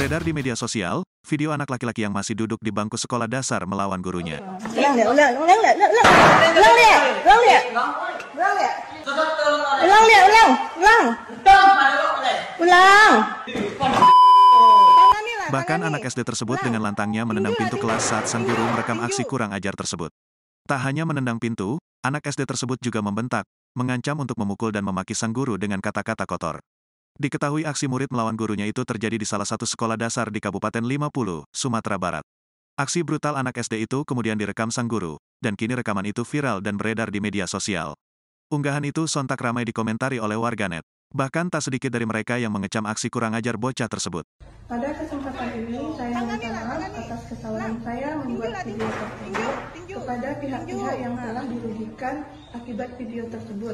Beredar di media sosial, video anak laki-laki yang masih duduk di bangku sekolah dasar melawan gurunya. Ulang ulang, ulang, ulang, ulang, ulang ulang, ulang, ulang. Bahkan anak SD tersebut dengan lantangnya menendang pintu kelas saat sang guru merekam aksi kurang ajar tersebut. Tak hanya menendang pintu, anak SD tersebut juga membentak, mengancam untuk memukul dan memaki sang guru dengan kata-kata kotor. Diketahui aksi murid melawan gurunya itu terjadi di salah satu sekolah dasar di Kabupaten 50, Sumatera Barat. Aksi brutal anak SD itu kemudian direkam sang guru, dan kini rekaman itu viral dan beredar di media sosial. Unggahan itu sontak ramai dikomentari oleh warganet. Bahkan tak sedikit dari mereka yang mengecam aksi kurang ajar bocah tersebut. Pada kesempatan ini, saya minta maaf atas kesalahan saya membuat video tersebut kepada pihak-pihak yang telah dirugikan akibat video tersebut.